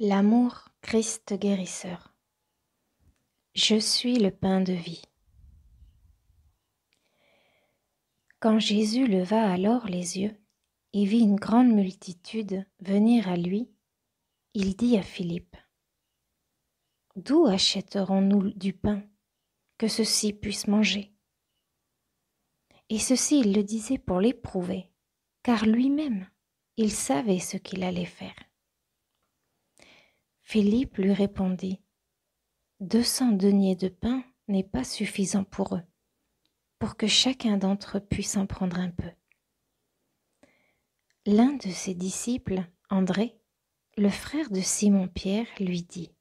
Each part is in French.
L'amour, Christ guérisseur. Je suis le pain de vie. Quand Jésus leva alors les yeux et vit une grande multitude venir à lui, il dit à Philippe, D'où achèterons-nous du pain que ceux-ci puissent manger Et ceci il le disait pour l'éprouver, car lui-même, il savait ce qu'il allait faire. Philippe lui répondit Deux cents deniers de pain n'est pas suffisant pour eux, pour que chacun d'entre eux puisse en prendre un peu. L'un de ses disciples, André, le frère de Simon-Pierre, lui dit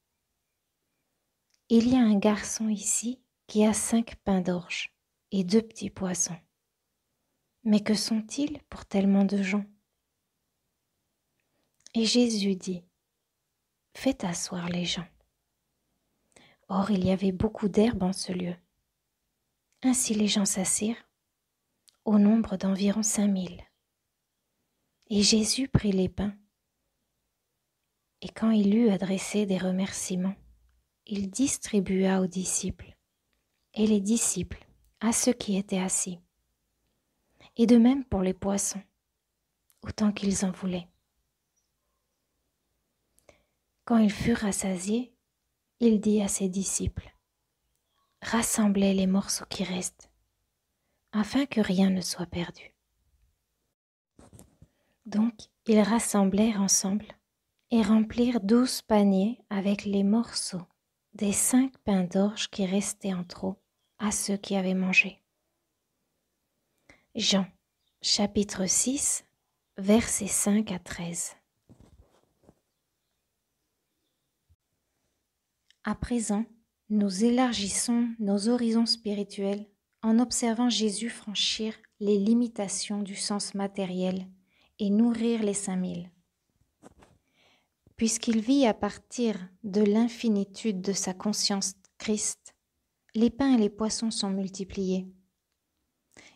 Il y a un garçon ici qui a cinq pains d'orge et deux petits poissons. Mais que sont-ils pour tellement de gens Et Jésus dit « Faites asseoir les gens. Or il y avait beaucoup d'herbe en ce lieu. Ainsi les gens s'assirent, au nombre d'environ cinq mille. Et Jésus prit les pains. Et quand il eut adressé des remerciements, il distribua aux disciples, et les disciples à ceux qui étaient assis, et de même pour les poissons, autant qu'ils en voulaient. Quand il fut rassasié, il dit à ses disciples, Rassemblez les morceaux qui restent, afin que rien ne soit perdu. Donc ils rassemblèrent ensemble et remplirent douze paniers avec les morceaux des cinq pains d'orge qui restaient en trop à ceux qui avaient mangé. Jean chapitre 6 versets 5 à 13 À présent, nous élargissons nos horizons spirituels en observant Jésus franchir les limitations du sens matériel et nourrir les mille. Puisqu'il vit à partir de l'infinitude de sa conscience Christ, les pains et les poissons sont multipliés.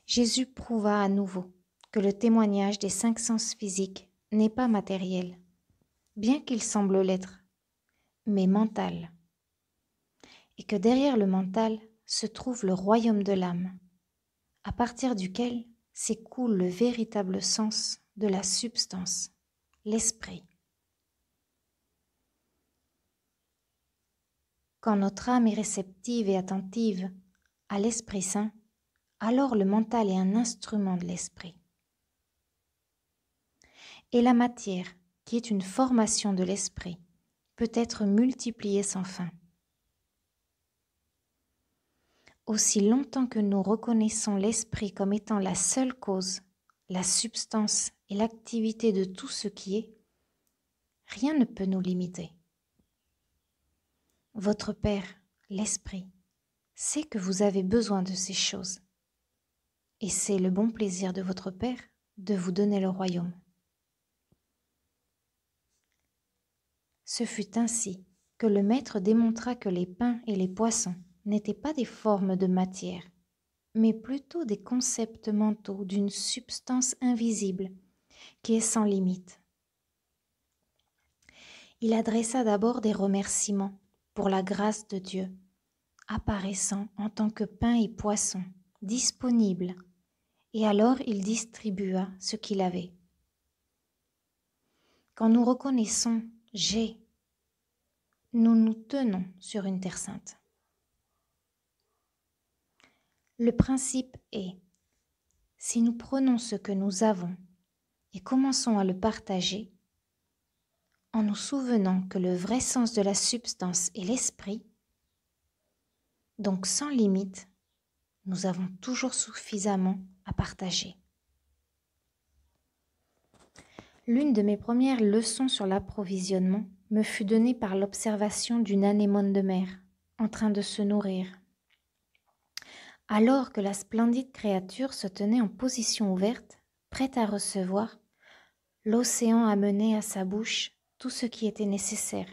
Jésus prouva à nouveau que le témoignage des cinq sens physiques n'est pas matériel, bien qu'il semble l'être, mais mental et que derrière le mental se trouve le royaume de l'âme, à partir duquel s'écoule le véritable sens de la substance, l'esprit. Quand notre âme est réceptive et attentive à l'Esprit Saint, alors le mental est un instrument de l'esprit. Et la matière, qui est une formation de l'esprit, peut être multipliée sans fin. Aussi longtemps que nous reconnaissons l'esprit comme étant la seule cause, la substance et l'activité de tout ce qui est, rien ne peut nous limiter. Votre Père, l'Esprit, sait que vous avez besoin de ces choses. Et c'est le bon plaisir de votre Père de vous donner le royaume. Ce fut ainsi que le Maître démontra que les pains et les poissons n'étaient pas des formes de matière, mais plutôt des concepts mentaux d'une substance invisible qui est sans limite. Il adressa d'abord des remerciements pour la grâce de Dieu, apparaissant en tant que pain et poisson, disponible, et alors il distribua ce qu'il avait. Quand nous reconnaissons j'ai, nous nous tenons sur une terre sainte. Le principe est, si nous prenons ce que nous avons et commençons à le partager, en nous souvenant que le vrai sens de la substance est l'esprit, donc sans limite, nous avons toujours suffisamment à partager. L'une de mes premières leçons sur l'approvisionnement me fut donnée par l'observation d'une anémone de mer en train de se nourrir alors que la splendide créature se tenait en position ouverte, prête à recevoir, l'océan amenait à sa bouche tout ce qui était nécessaire.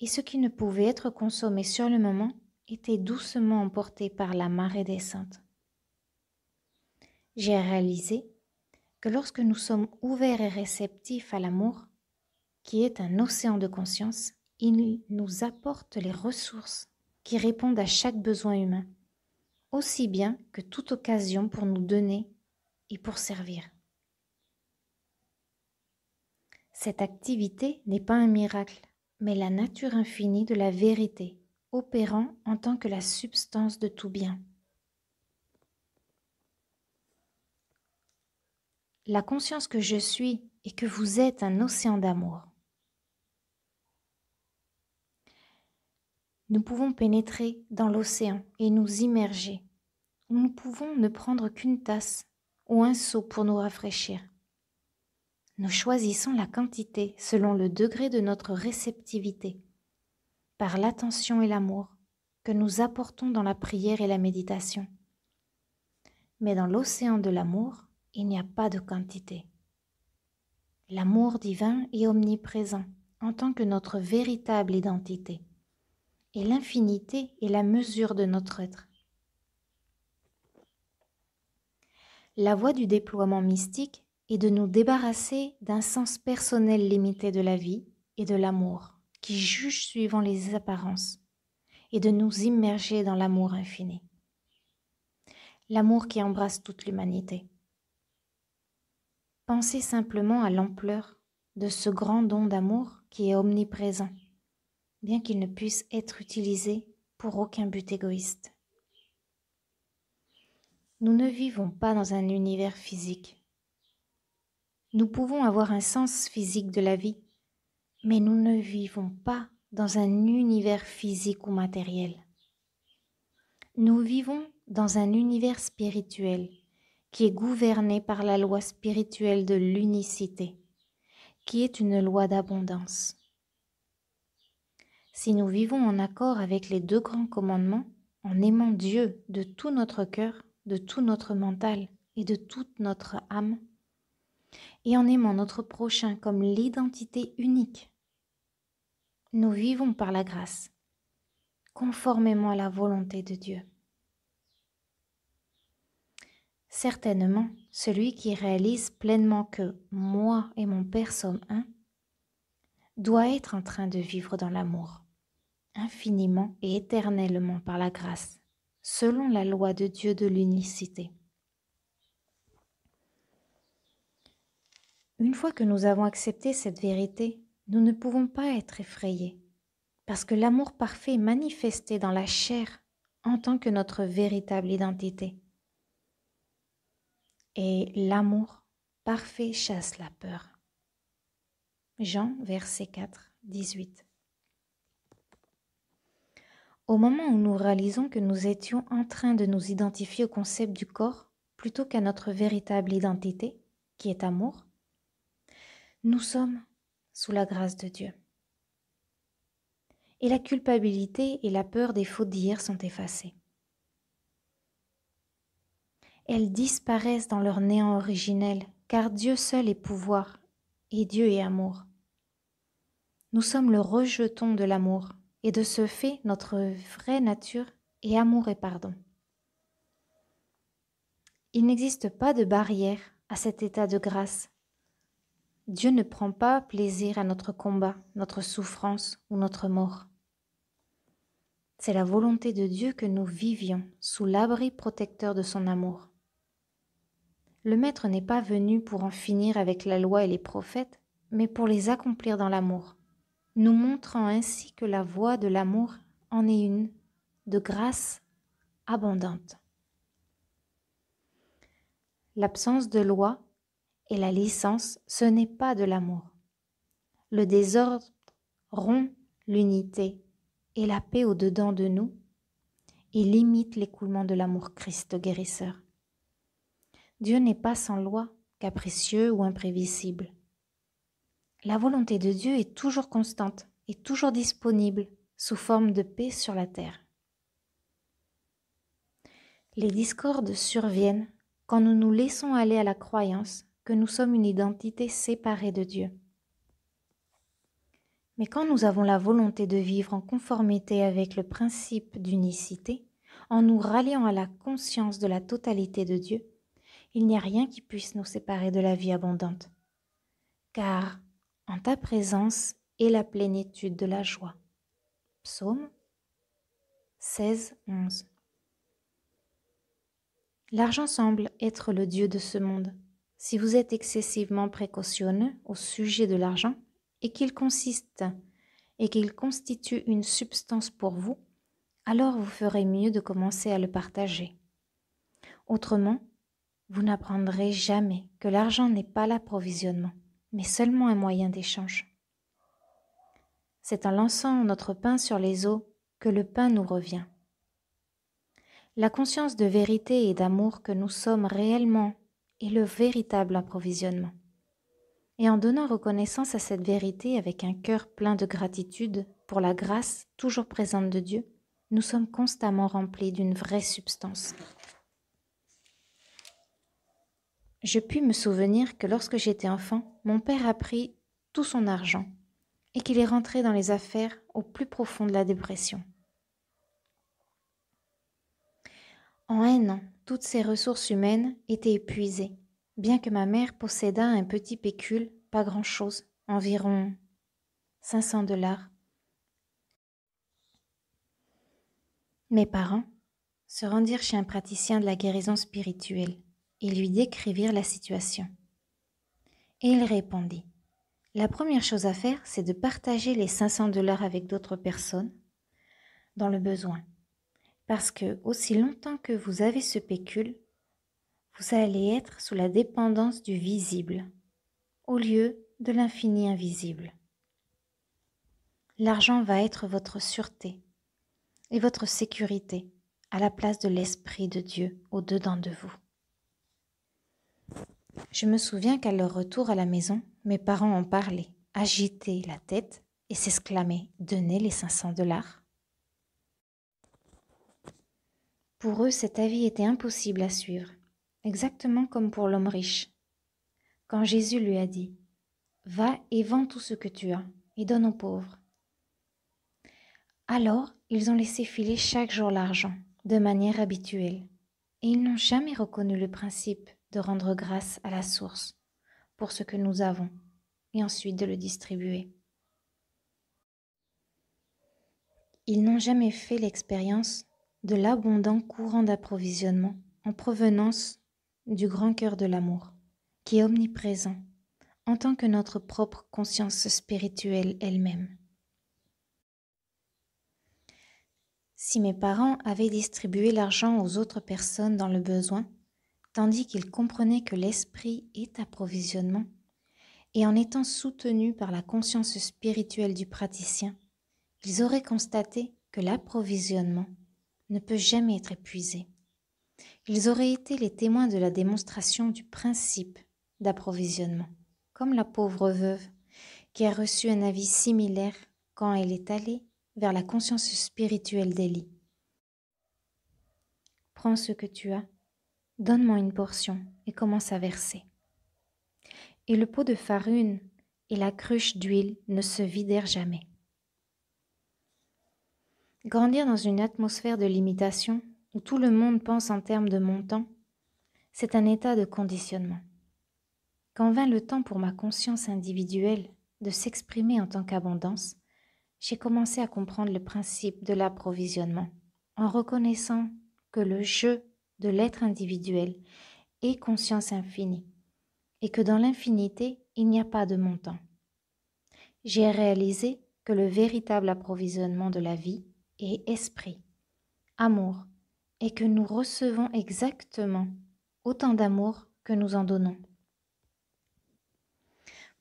Et ce qui ne pouvait être consommé sur le moment était doucement emporté par la marée descente. J'ai réalisé que lorsque nous sommes ouverts et réceptifs à l'amour, qui est un océan de conscience, il nous apporte les ressources qui répondent à chaque besoin humain aussi bien que toute occasion pour nous donner et pour servir. Cette activité n'est pas un miracle, mais la nature infinie de la vérité, opérant en tant que la substance de tout bien. La conscience que je suis et que vous êtes un océan d'amour. nous pouvons pénétrer dans l'océan et nous immerger, ou nous pouvons ne prendre qu'une tasse ou un seau pour nous rafraîchir. Nous choisissons la quantité selon le degré de notre réceptivité, par l'attention et l'amour que nous apportons dans la prière et la méditation. Mais dans l'océan de l'amour, il n'y a pas de quantité. L'amour divin est omniprésent en tant que notre véritable identité et l'infinité est la mesure de notre être. La voie du déploiement mystique est de nous débarrasser d'un sens personnel limité de la vie et de l'amour, qui juge suivant les apparences, et de nous immerger dans l'amour infini. L'amour qui embrasse toute l'humanité. Pensez simplement à l'ampleur de ce grand don d'amour qui est omniprésent bien qu'il ne puisse être utilisé pour aucun but égoïste. Nous ne vivons pas dans un univers physique. Nous pouvons avoir un sens physique de la vie, mais nous ne vivons pas dans un univers physique ou matériel. Nous vivons dans un univers spirituel qui est gouverné par la loi spirituelle de l'unicité, qui est une loi d'abondance. Si nous vivons en accord avec les deux grands commandements, en aimant Dieu de tout notre cœur, de tout notre mental et de toute notre âme, et en aimant notre prochain comme l'identité unique, nous vivons par la grâce, conformément à la volonté de Dieu. Certainement, celui qui réalise pleinement que moi et mon Père sommes un, doit être en train de vivre dans l'amour infiniment et éternellement par la grâce, selon la loi de Dieu de l'unicité. Une fois que nous avons accepté cette vérité, nous ne pouvons pas être effrayés, parce que l'amour parfait est manifesté dans la chair en tant que notre véritable identité. Et l'amour parfait chasse la peur. Jean, verset 4, 18. Au moment où nous réalisons que nous étions en train de nous identifier au concept du corps plutôt qu'à notre véritable identité, qui est amour, nous sommes sous la grâce de Dieu. Et la culpabilité et la peur des fautes d'hier sont effacées. Elles disparaissent dans leur néant originel, car Dieu seul est pouvoir, et Dieu est amour. Nous sommes le rejeton de l'amour, et de ce fait, notre vraie nature est amour et pardon. Il n'existe pas de barrière à cet état de grâce. Dieu ne prend pas plaisir à notre combat, notre souffrance ou notre mort. C'est la volonté de Dieu que nous vivions sous l'abri protecteur de son amour. Le Maître n'est pas venu pour en finir avec la loi et les prophètes, mais pour les accomplir dans l'amour nous montrant ainsi que la voie de l'amour en est une de grâce abondante. L'absence de loi et la licence, ce n'est pas de l'amour. Le désordre rompt l'unité et la paix au-dedans de nous et limite l'écoulement de l'amour Christ guérisseur. Dieu n'est pas sans loi, capricieux ou imprévisible. La volonté de Dieu est toujours constante et toujours disponible sous forme de paix sur la terre. Les discordes surviennent quand nous nous laissons aller à la croyance que nous sommes une identité séparée de Dieu. Mais quand nous avons la volonté de vivre en conformité avec le principe d'unicité, en nous ralliant à la conscience de la totalité de Dieu, il n'y a rien qui puisse nous séparer de la vie abondante. Car en ta présence est la plénitude de la joie. Psaume 16, 11. L'argent semble être le Dieu de ce monde. Si vous êtes excessivement précautionneux au sujet de l'argent et qu'il consiste et qu'il constitue une substance pour vous, alors vous ferez mieux de commencer à le partager. Autrement, vous n'apprendrez jamais que l'argent n'est pas l'approvisionnement mais seulement un moyen d'échange. C'est en lançant notre pain sur les eaux que le pain nous revient. La conscience de vérité et d'amour que nous sommes réellement est le véritable approvisionnement. Et en donnant reconnaissance à cette vérité avec un cœur plein de gratitude pour la grâce toujours présente de Dieu, nous sommes constamment remplis d'une vraie substance. Je puis me souvenir que lorsque j'étais enfant, mon père a pris tout son argent et qu'il est rentré dans les affaires au plus profond de la dépression. En un an, toutes ses ressources humaines étaient épuisées, bien que ma mère possédât un petit pécule, pas grand-chose, environ 500 dollars. Mes parents se rendirent chez un praticien de la guérison spirituelle et lui décrivirent la situation. Et il répondit La première chose à faire, c'est de partager les 500 dollars avec d'autres personnes dans le besoin. Parce que aussi longtemps que vous avez ce pécule, vous allez être sous la dépendance du visible au lieu de l'infini invisible. L'argent va être votre sûreté et votre sécurité à la place de l'Esprit de Dieu au-dedans de vous. Je me souviens qu'à leur retour à la maison, mes parents en parlaient, agitaient la tête et s'exclamaient Donnez les 500 dollars. Pour eux, cet avis était impossible à suivre, exactement comme pour l'homme riche. Quand Jésus lui a dit Va et vends tout ce que tu as et donne aux pauvres. Alors, ils ont laissé filer chaque jour l'argent, de manière habituelle, et ils n'ont jamais reconnu le principe de rendre grâce à la source pour ce que nous avons et ensuite de le distribuer. Ils n'ont jamais fait l'expérience de l'abondant courant d'approvisionnement en provenance du grand cœur de l'amour, qui est omniprésent en tant que notre propre conscience spirituelle elle-même. Si mes parents avaient distribué l'argent aux autres personnes dans le besoin, tandis qu'ils comprenaient que l'esprit est approvisionnement, et en étant soutenus par la conscience spirituelle du praticien, ils auraient constaté que l'approvisionnement ne peut jamais être épuisé. Ils auraient été les témoins de la démonstration du principe d'approvisionnement, comme la pauvre veuve qui a reçu un avis similaire quand elle est allée vers la conscience spirituelle d'Elie. « Prends ce que tu as Donne-moi une portion et commence à verser. Et le pot de farine et la cruche d'huile ne se vidèrent jamais. Grandir dans une atmosphère de limitation où tout le monde pense en termes de montant, c'est un état de conditionnement. Quand vint le temps pour ma conscience individuelle de s'exprimer en tant qu'abondance, j'ai commencé à comprendre le principe de l'approvisionnement en reconnaissant que le jeu de l'être individuel et conscience infinie, et que dans l'infinité, il n'y a pas de montant. J'ai réalisé que le véritable approvisionnement de la vie est esprit, amour, et que nous recevons exactement autant d'amour que nous en donnons.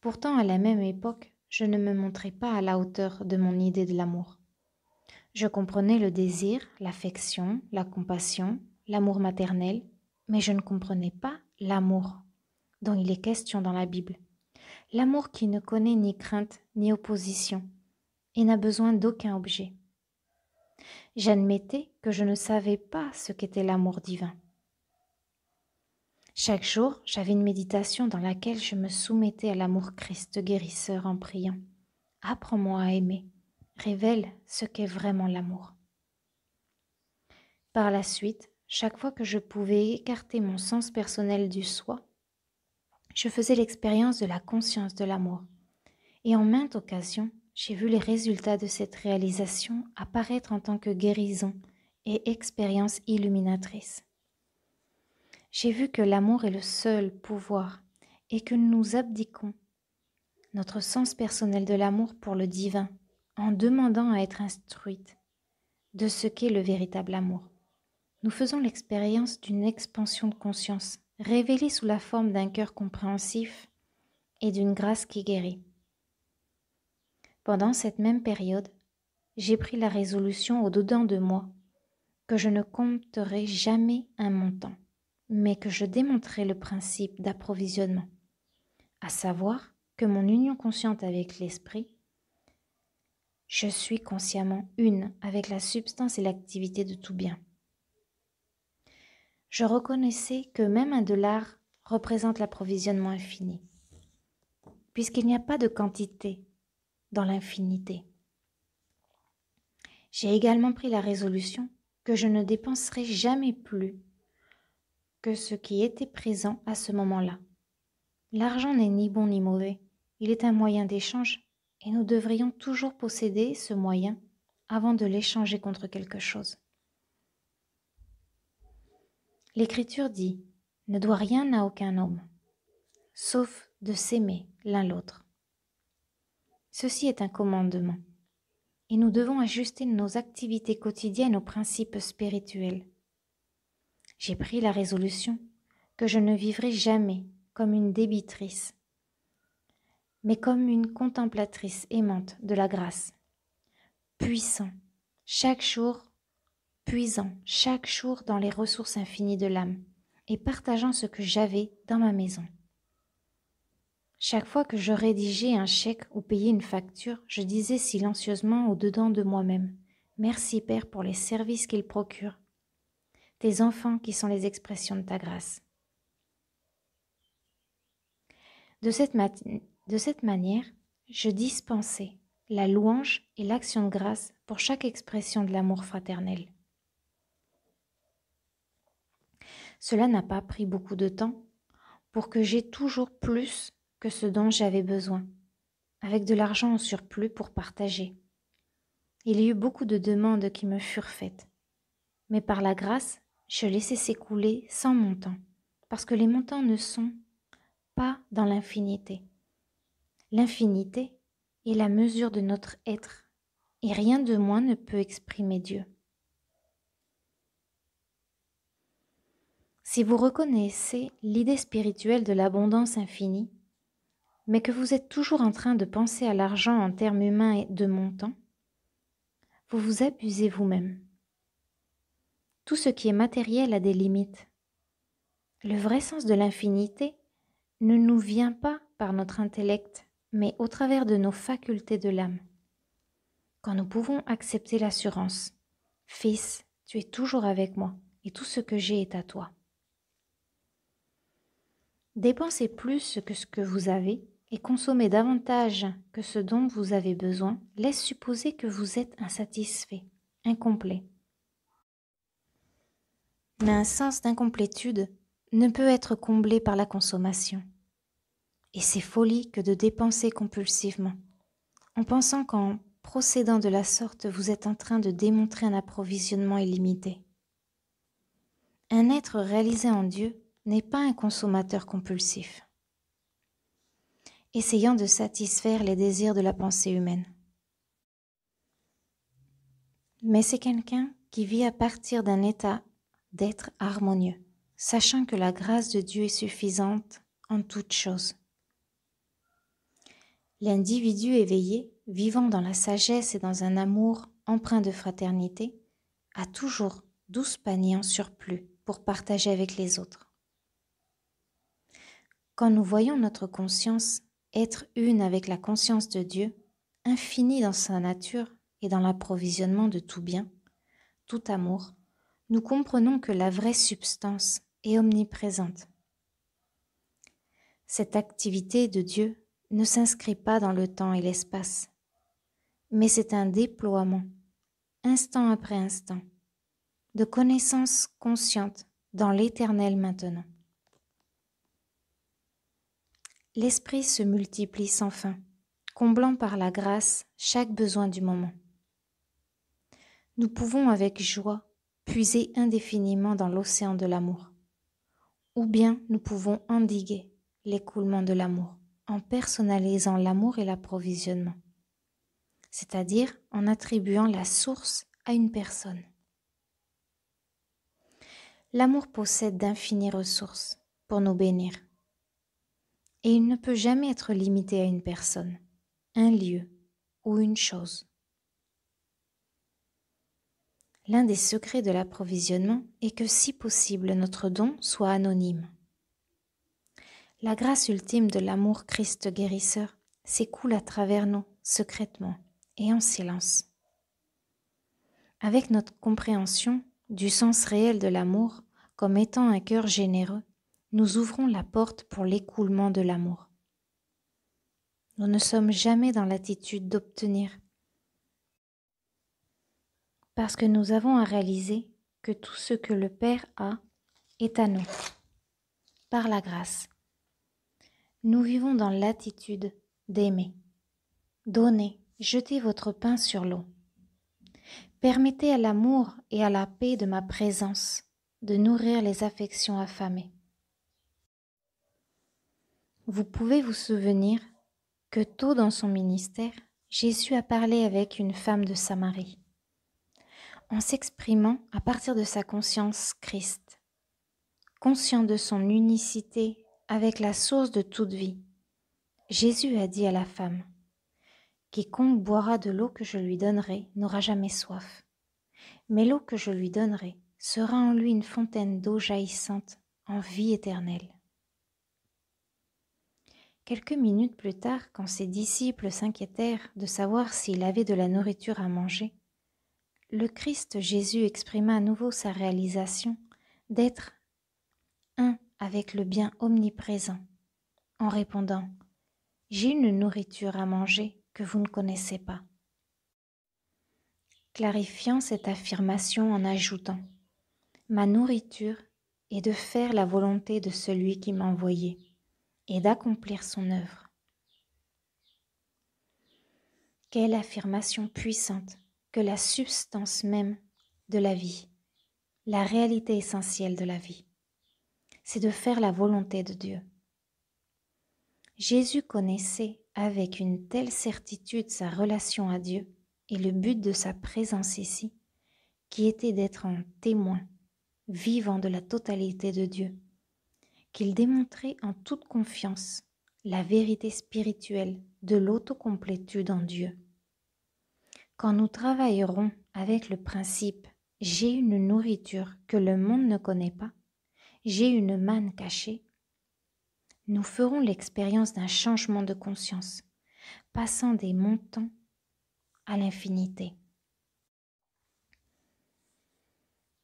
Pourtant, à la même époque, je ne me montrais pas à la hauteur de mon idée de l'amour. Je comprenais le désir, l'affection, la compassion, l'amour maternel, mais je ne comprenais pas l'amour dont il est question dans la Bible. L'amour qui ne connaît ni crainte ni opposition et n'a besoin d'aucun objet. J'admettais que je ne savais pas ce qu'était l'amour divin. Chaque jour, j'avais une méditation dans laquelle je me soumettais à l'amour Christ guérisseur en priant. Apprends-moi à aimer. Révèle ce qu'est vraiment l'amour. Par la suite, chaque fois que je pouvais écarter mon sens personnel du soi, je faisais l'expérience de la conscience de l'amour. Et en maintes occasions, j'ai vu les résultats de cette réalisation apparaître en tant que guérison et expérience illuminatrice. J'ai vu que l'amour est le seul pouvoir et que nous abdiquons notre sens personnel de l'amour pour le divin en demandant à être instruite de ce qu'est le véritable amour nous faisons l'expérience d'une expansion de conscience révélée sous la forme d'un cœur compréhensif et d'une grâce qui guérit. Pendant cette même période, j'ai pris la résolution au-dedans de moi que je ne compterai jamais un montant, mais que je démontrerai le principe d'approvisionnement, à savoir que mon union consciente avec l'esprit, je suis consciemment une avec la substance et l'activité de tout bien je reconnaissais que même un dollar représente l'approvisionnement infini, puisqu'il n'y a pas de quantité dans l'infinité. J'ai également pris la résolution que je ne dépenserai jamais plus que ce qui était présent à ce moment-là. L'argent n'est ni bon ni mauvais, il est un moyen d'échange et nous devrions toujours posséder ce moyen avant de l'échanger contre quelque chose. L'Écriture dit, ne doit rien à aucun homme, sauf de s'aimer l'un l'autre. Ceci est un commandement, et nous devons ajuster nos activités quotidiennes aux principes spirituels. J'ai pris la résolution que je ne vivrai jamais comme une débitrice, mais comme une contemplatrice aimante de la grâce. Puissant, chaque jour puisant chaque jour dans les ressources infinies de l'âme et partageant ce que j'avais dans ma maison. Chaque fois que je rédigeais un chèque ou payais une facture, je disais silencieusement au-dedans de moi-même Merci Père pour les services qu'il procure, tes enfants qui sont les expressions de ta grâce. De cette, de cette manière, je dispensais la louange et l'action de grâce pour chaque expression de l'amour fraternel. Cela n'a pas pris beaucoup de temps pour que j'aie toujours plus que ce dont j'avais besoin, avec de l'argent en surplus pour partager. Il y eut beaucoup de demandes qui me furent faites, mais par la grâce, je laissais s'écouler sans montant, parce que les montants ne sont pas dans l'infinité. L'infinité est la mesure de notre être, et rien de moins ne peut exprimer Dieu. si vous reconnaissez l'idée spirituelle de l'abondance infinie, mais que vous êtes toujours en train de penser à l'argent en termes humains et de montant, vous vous abusez vous-même. Tout ce qui est matériel a des limites. Le vrai sens de l'infinité ne nous vient pas par notre intellect, mais au travers de nos facultés de l'âme. Quand nous pouvons accepter l'assurance, Fils, tu es toujours avec moi, et tout ce que j'ai est à toi. Dépenser plus que ce que vous avez et consommer davantage que ce dont vous avez besoin laisse supposer que vous êtes insatisfait, incomplet. Mais un sens d'incomplétude ne peut être comblé par la consommation. Et c'est folie que de dépenser compulsivement, en pensant qu'en procédant de la sorte, vous êtes en train de démontrer un approvisionnement illimité. Un être réalisé en Dieu n'est pas un consommateur compulsif, essayant de satisfaire les désirs de la pensée humaine. Mais c'est quelqu'un qui vit à partir d'un état d'être harmonieux, sachant que la grâce de Dieu est suffisante en toutes choses. L'individu éveillé, vivant dans la sagesse et dans un amour empreint de fraternité, a toujours douze paniers en surplus pour partager avec les autres. Quand nous voyons notre conscience être une avec la conscience de Dieu, infinie dans sa nature et dans l'approvisionnement de tout bien, tout amour, nous comprenons que la vraie substance est omniprésente. Cette activité de Dieu ne s'inscrit pas dans le temps et l'espace, mais c'est un déploiement, instant après instant, de connaissances conscientes dans l'éternel maintenant. l'esprit se multiplie sans fin, comblant par la grâce chaque besoin du moment. Nous pouvons avec joie puiser indéfiniment dans l'océan de l'amour, ou bien nous pouvons endiguer l'écoulement de l'amour en personnalisant l'amour et l'approvisionnement, c'est-à-dire en attribuant la source à une personne. L'amour possède d'infinies ressources pour nous bénir et il ne peut jamais être limité à une personne, un lieu ou une chose. L'un des secrets de l'approvisionnement est que si possible notre don soit anonyme. La grâce ultime de l'amour Christ guérisseur s'écoule à travers nous secrètement et en silence. Avec notre compréhension du sens réel de l'amour comme étant un cœur généreux, nous ouvrons la porte pour l'écoulement de l'amour. Nous ne sommes jamais dans l'attitude d'obtenir, parce que nous avons à réaliser que tout ce que le Père a est à nous, par la grâce. Nous vivons dans l'attitude d'aimer. Donnez, jetez votre pain sur l'eau. Permettez à l'amour et à la paix de ma présence de nourrir les affections affamées vous pouvez vous souvenir que tôt dans son ministère, Jésus a parlé avec une femme de Samarie, en s'exprimant à partir de sa conscience Christ, conscient de son unicité avec la source de toute vie. Jésus a dit à la femme, Quiconque boira de l'eau que je lui donnerai n'aura jamais soif, mais l'eau que je lui donnerai sera en lui une fontaine d'eau jaillissante en vie éternelle. Quelques minutes plus tard, quand ses disciples s'inquiétèrent de savoir s'il avait de la nourriture à manger, le Christ Jésus exprima à nouveau sa réalisation d'être un avec le bien omniprésent, en répondant J'ai une nourriture à manger que vous ne connaissez pas. Clarifiant cette affirmation en ajoutant Ma nourriture est de faire la volonté de celui qui m'a envoyé et d'accomplir son œuvre. Quelle affirmation puissante que la substance même de la vie, la réalité essentielle de la vie, c'est de faire la volonté de Dieu. Jésus connaissait avec une telle certitude sa relation à Dieu et le but de sa présence ici, qui était d'être un témoin vivant de la totalité de Dieu qu'il démontrait en toute confiance la vérité spirituelle de l'autocomplétude en Dieu. Quand nous travaillerons avec le principe j'ai une nourriture que le monde ne connaît pas, j'ai une manne cachée, nous ferons l'expérience d'un changement de conscience, passant des montants à l'infinité.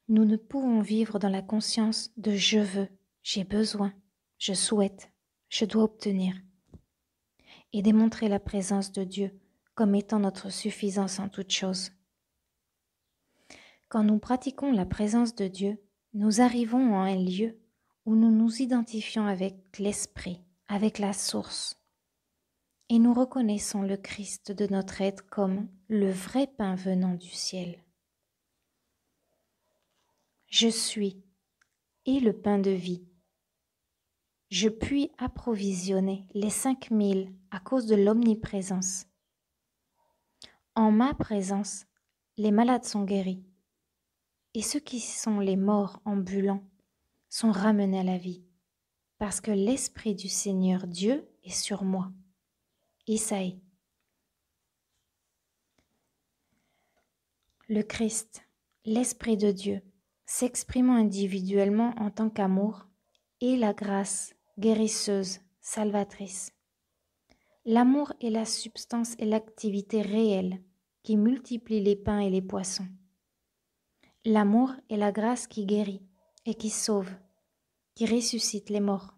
Nous ne pouvons vivre dans la conscience de je veux, j'ai besoin, je souhaite, je dois obtenir. Et démontrer la présence de Dieu comme étant notre suffisance en toutes choses. Quand nous pratiquons la présence de Dieu, nous arrivons à un lieu où nous nous identifions avec l'Esprit, avec la source, et nous reconnaissons le Christ de notre être comme le vrai pain venant du ciel. Je suis et le pain de vie je puis approvisionner les cinq mille à cause de l'omniprésence. En ma présence, les malades sont guéris, et ceux qui sont les morts ambulants sont ramenés à la vie, parce que l'Esprit du Seigneur Dieu est sur moi. Isaïe. Le Christ, l'Esprit de Dieu, s'exprimant individuellement en tant qu'amour, et la grâce guérisseuse, salvatrice. L'amour est la substance et l'activité réelle qui multiplie les pains et les poissons. L'amour est la grâce qui guérit et qui sauve, qui ressuscite les morts.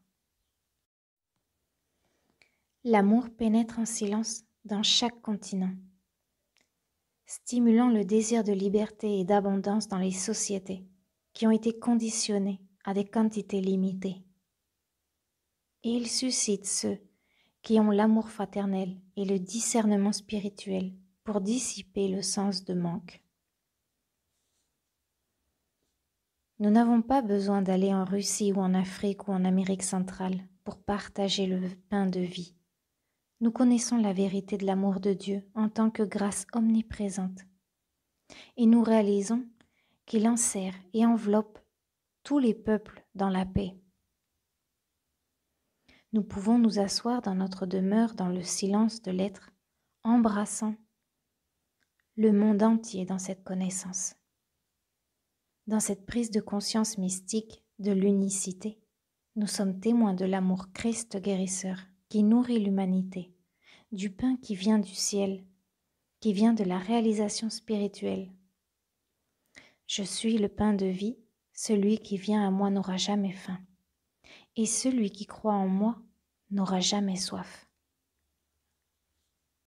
L'amour pénètre en silence dans chaque continent, stimulant le désir de liberté et d'abondance dans les sociétés qui ont été conditionnées à des quantités limitées. Et il suscite ceux qui ont l'amour fraternel et le discernement spirituel pour dissiper le sens de manque. Nous n'avons pas besoin d'aller en Russie ou en Afrique ou en Amérique centrale pour partager le pain de vie. Nous connaissons la vérité de l'amour de Dieu en tant que grâce omniprésente. Et nous réalisons qu'il enserre et enveloppe tous les peuples dans la paix. Nous pouvons nous asseoir dans notre demeure dans le silence de l'être, embrassant le monde entier dans cette connaissance, dans cette prise de conscience mystique de l'unicité. Nous sommes témoins de l'amour Christ guérisseur qui nourrit l'humanité, du pain qui vient du ciel, qui vient de la réalisation spirituelle. Je suis le pain de vie celui qui vient à moi n'aura jamais faim, et celui qui croit en moi n'aura jamais soif.